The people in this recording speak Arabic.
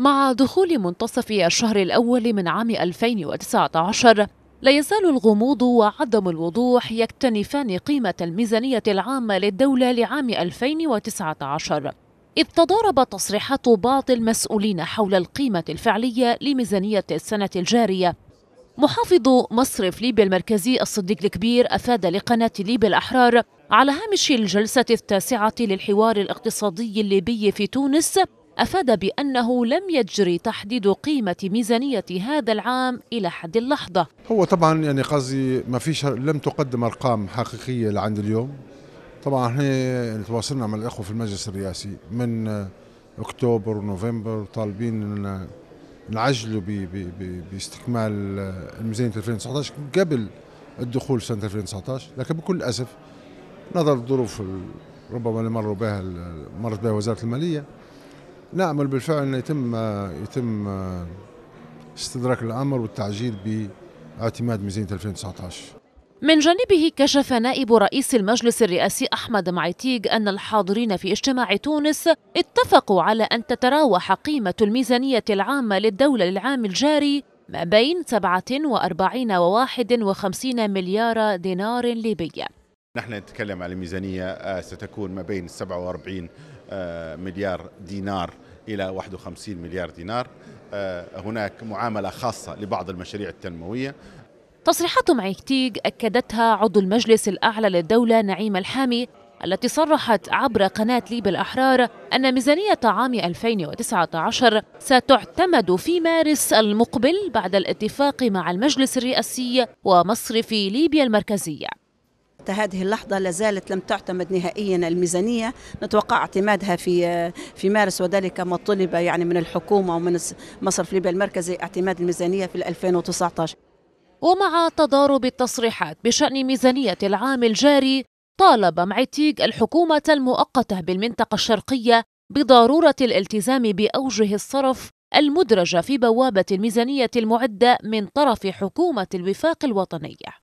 مع دخول منتصف الشهر الأول من عام 2019 لا يزال الغموض وعدم الوضوح يكتنفان قيمة الميزانية العامة للدولة لعام 2019 إذ تضارب تصريحات بعض المسؤولين حول القيمة الفعلية لميزانية السنة الجارية محافظ مصرف ليبيا المركزي الصديق الكبير أفاد لقناة ليبيا الأحرار على هامش الجلسة التاسعة للحوار الاقتصادي الليبي في تونس أفاد بأنه لم يجري تحديد قيمة ميزانية هذا العام إلى حد اللحظة هو طبعا يعني قصدي ما فيش لم تقدم أرقام حقيقية لعند اليوم طبعا احنا تواصلنا مع الإخوة في المجلس الرئاسي من أكتوبر ونوفمبر طالبين نعجلوا باستكمال الميزانية 2019 قبل الدخول سنة 2019 لكن بكل أسف نظر الظروف ربما اللي مروا بها مرت بها وزارة المالية نامل بالفعل أن يتم يتم آه، استدراك الأمر والتعجيل باعتماد ميزانية 2019 من جانبه كشف نائب رئيس المجلس الرئاسي أحمد معيتيغ أن الحاضرين في اجتماع تونس اتفقوا على أن تتراوح قيمة الميزانية العامة للدولة للعام الجاري ما بين 47 و 51 مليار دينار ليبي نحن نتكلم على ميزانية آه، ستكون ما بين 47 آه، مليار دينار إلى 51 مليار دينار آه، هناك معاملة خاصة لبعض المشاريع التنموية تصريحات معيكتيغ أكدتها عضو المجلس الأعلى للدولة نعيم الحامي التي صرحت عبر قناة ليب الأحرار أن ميزانية عام 2019 ستعتمد في مارس المقبل بعد الاتفاق مع المجلس الرئاسي ومصرف ليبيا المركزية حتى هذه اللحظة لازالت لم تعتمد نهائيا الميزانية نتوقع اعتمادها في في مارس وذلك ما طلب يعني من الحكومة ومن مصرف ليبيا المركزي اعتماد الميزانية في 2019 ومع تضارب التصريحات بشأن ميزانية العام الجاري طالب معتيق الحكومة المؤقتة بالمنطقة الشرقية بضرورة الالتزام بأوجه الصرف المدرجة في بوابة الميزانية المعدة من طرف حكومة الوفاق الوطنية